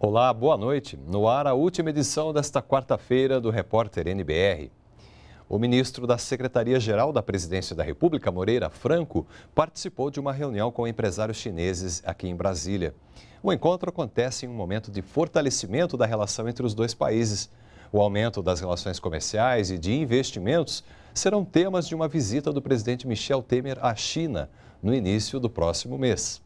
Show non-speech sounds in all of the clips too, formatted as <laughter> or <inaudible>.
Olá, boa noite. No ar, a última edição desta quarta-feira do Repórter NBR. O ministro da Secretaria-Geral da Presidência da República, Moreira Franco, participou de uma reunião com empresários chineses aqui em Brasília. O encontro acontece em um momento de fortalecimento da relação entre os dois países. O aumento das relações comerciais e de investimentos serão temas de uma visita do presidente Michel Temer à China no início do próximo mês.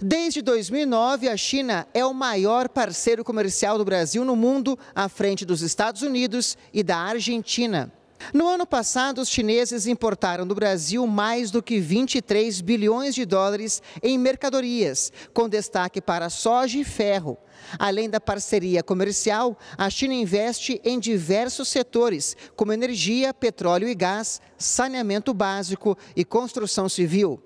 Desde 2009, a China é o maior parceiro comercial do Brasil no mundo, à frente dos Estados Unidos e da Argentina. No ano passado, os chineses importaram do Brasil mais do que 23 bilhões de dólares em mercadorias, com destaque para soja e ferro. Além da parceria comercial, a China investe em diversos setores, como energia, petróleo e gás, saneamento básico e construção civil.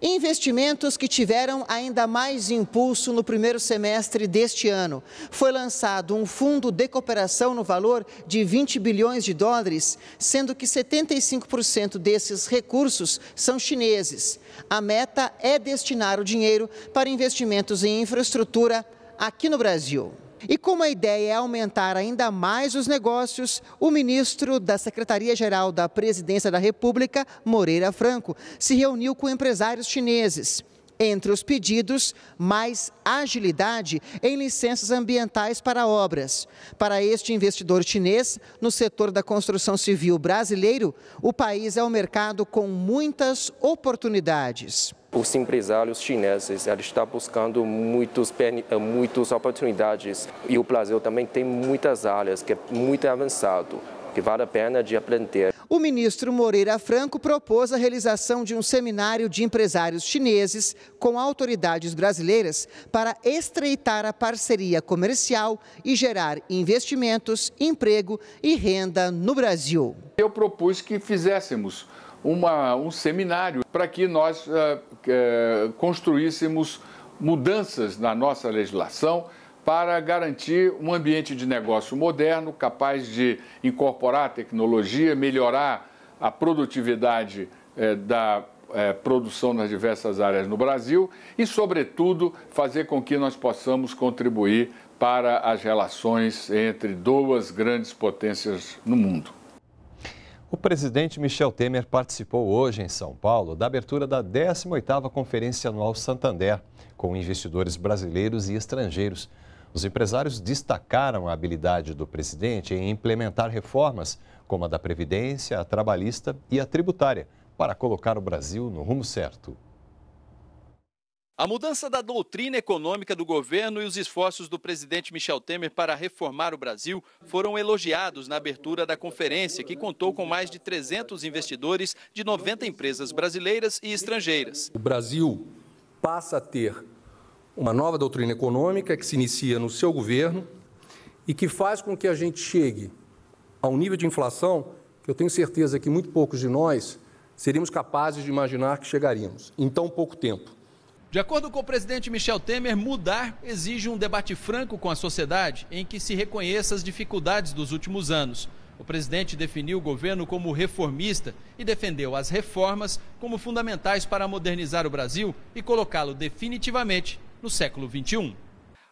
Investimentos que tiveram ainda mais impulso no primeiro semestre deste ano. Foi lançado um fundo de cooperação no valor de 20 bilhões de dólares, sendo que 75% desses recursos são chineses. A meta é destinar o dinheiro para investimentos em infraestrutura aqui no Brasil. E como a ideia é aumentar ainda mais os negócios, o ministro da Secretaria-Geral da Presidência da República, Moreira Franco, se reuniu com empresários chineses. Entre os pedidos, mais agilidade em licenças ambientais para obras. Para este investidor chinês, no setor da construção civil brasileiro, o país é um mercado com muitas oportunidades os empresários chineses eles estão buscando muitos eh, muitas oportunidades e o Brasil também tem muitas áreas que é muito avançado que vale a pena de aprender o ministro Moreira Franco propôs a realização de um seminário de empresários chineses com autoridades brasileiras para estreitar a parceria comercial e gerar investimentos, emprego e renda no Brasil. Eu propus que fizéssemos uma, um seminário para que nós uh, uh, construíssemos mudanças na nossa legislação para garantir um ambiente de negócio moderno, capaz de incorporar tecnologia, melhorar a produtividade eh, da eh, produção nas diversas áreas no Brasil e, sobretudo, fazer com que nós possamos contribuir para as relações entre duas grandes potências no mundo. O presidente Michel Temer participou hoje em São Paulo da abertura da 18ª Conferência Anual Santander, com investidores brasileiros e estrangeiros. Os empresários destacaram a habilidade do presidente em implementar reformas, como a da Previdência, a trabalhista e a tributária, para colocar o Brasil no rumo certo. A mudança da doutrina econômica do governo e os esforços do presidente Michel Temer para reformar o Brasil foram elogiados na abertura da conferência, que contou com mais de 300 investidores de 90 empresas brasileiras e estrangeiras. O Brasil passa a ter uma nova doutrina econômica que se inicia no seu governo e que faz com que a gente chegue a um nível de inflação que eu tenho certeza que muito poucos de nós seríamos capazes de imaginar que chegaríamos em tão pouco tempo. De acordo com o presidente Michel Temer, mudar exige um debate franco com a sociedade em que se reconheça as dificuldades dos últimos anos. O presidente definiu o governo como reformista e defendeu as reformas como fundamentais para modernizar o Brasil e colocá-lo definitivamente no século XXI.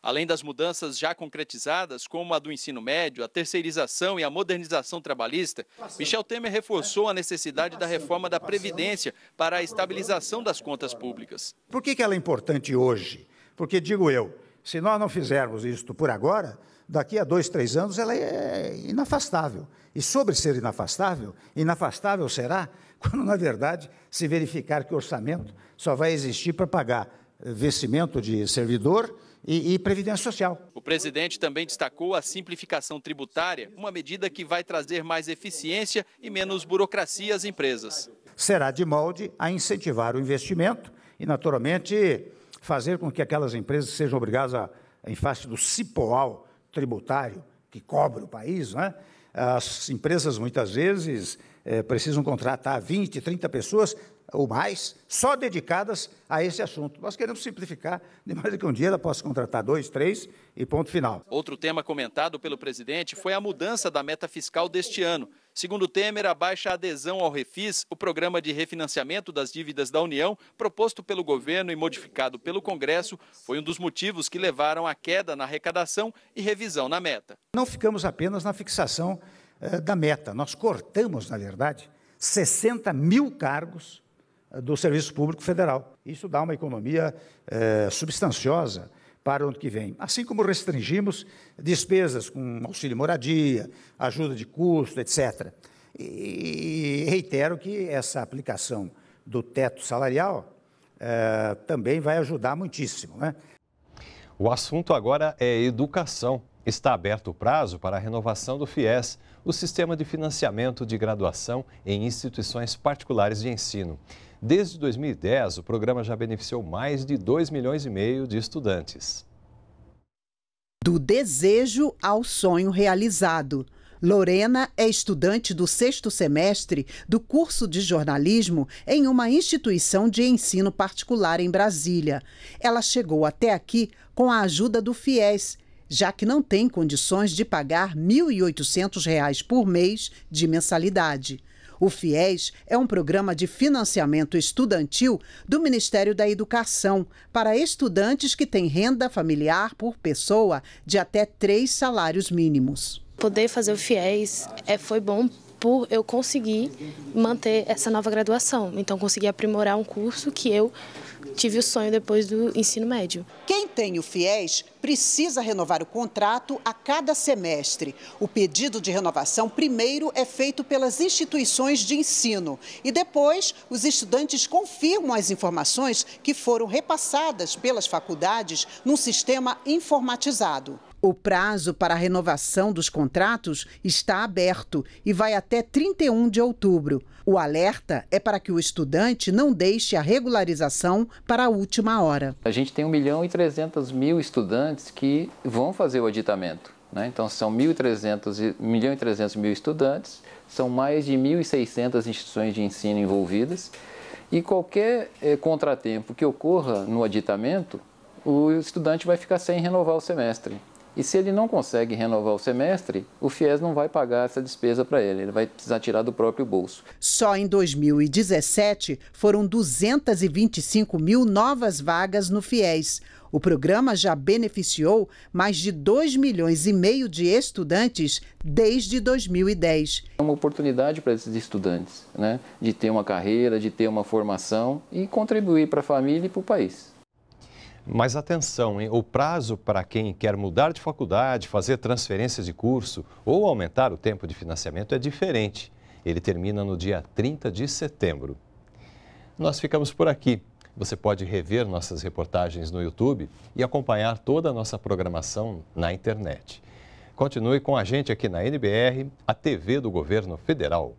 Além das mudanças já concretizadas, como a do ensino médio, a terceirização e a modernização trabalhista, Michel Temer reforçou a necessidade da reforma da Previdência para a estabilização das contas públicas. Por que ela é importante hoje? Porque, digo eu, se nós não fizermos isto por agora, daqui a dois, três anos ela é inafastável. E sobre ser inafastável, inafastável será <laughs> quando, na verdade, se verificar que o orçamento só vai existir para pagar vencimento de servidor e, e, previdência social. O presidente também destacou a simplificação tributária, uma medida que vai trazer mais eficiência e menos burocracia às empresas. Será de molde a incentivar o investimento e, naturalmente, fazer com que aquelas empresas sejam obrigadas, a, em face do cipoal tributário que cobre o país, né? as empresas muitas vezes é, precisam contratar 20, 30 pessoas ou mais, só dedicadas a esse assunto. Nós queremos simplificar, de mais que um dia ela possa contratar dois, três e ponto final. Outro tema comentado pelo presidente foi a mudança da meta fiscal deste ano. Segundo Temer, a baixa adesão ao Refis, o programa de refinanciamento das dívidas da União, proposto pelo governo e modificado pelo Congresso, foi um dos motivos que levaram à queda na arrecadação e revisão na meta. Não ficamos apenas na fixação eh, da meta. Nós cortamos, na verdade, 60 mil cargos eh, do Serviço Público Federal. Isso dá uma economia eh, substanciosa para o ano que vem. Assim como restringimos despesas com auxílio moradia, ajuda de custo, etc. E reitero que essa aplicação do teto salarial também vai ajudar muitíssimo. Né? O assunto agora é educação. Está aberto o prazo para a renovação do FIES, o Sistema de Financiamento de Graduação em Instituições Particulares de Ensino. Desde 2010, o programa já beneficiou mais de 2 milhões e meio de estudantes. Do desejo ao sonho realizado. Lorena é estudante do sexto semestre do curso de jornalismo em uma instituição de ensino particular em Brasília. Ela chegou até aqui com a ajuda do FIES, já que não tem condições de pagar R$ 1.800 por mês de mensalidade. O FIES é um programa de financiamento estudantil do Ministério da Educação para estudantes que têm renda familiar por pessoa de até três salários mínimos. Poder fazer o FIES é, foi bom por eu conseguir manter essa nova graduação. Então, consegui aprimorar um curso que eu tive o sonho depois do ensino médio. Quem tem o FIES precisa renovar o contrato a cada semestre. O pedido de renovação primeiro é feito pelas instituições de ensino e depois os estudantes confirmam as informações que foram repassadas pelas faculdades num sistema informatizado. O prazo para a renovação dos contratos está aberto e vai até 31 de outubro. O alerta é para que o estudante não deixe a regularização para a última hora. A gente tem 1 milhão e 300 mil estudantes que vão fazer o aditamento. Né? Então, são 1 milhão e 300 mil estudantes, são mais de 1.600 instituições de ensino envolvidas. E qualquer eh, contratempo que ocorra no aditamento, o estudante vai ficar sem renovar o semestre. E se ele não consegue renovar o semestre, o FIES não vai pagar essa despesa para ele, ele vai precisar tirar do próprio bolso. Só em 2017 foram 225 mil novas vagas no FIES. O programa já beneficiou mais de 2 milhões e meio de estudantes desde 2010. É uma oportunidade para esses estudantes né, de ter uma carreira, de ter uma formação e contribuir para a família e para o país. Mas atenção, hein? o prazo para quem quer mudar de faculdade, fazer transferência de curso ou aumentar o tempo de financiamento é diferente. Ele termina no dia 30 de setembro. Nós ficamos por aqui. Você pode rever nossas reportagens no YouTube e acompanhar toda a nossa programação na internet. Continue com a gente aqui na NBR, a TV do Governo Federal.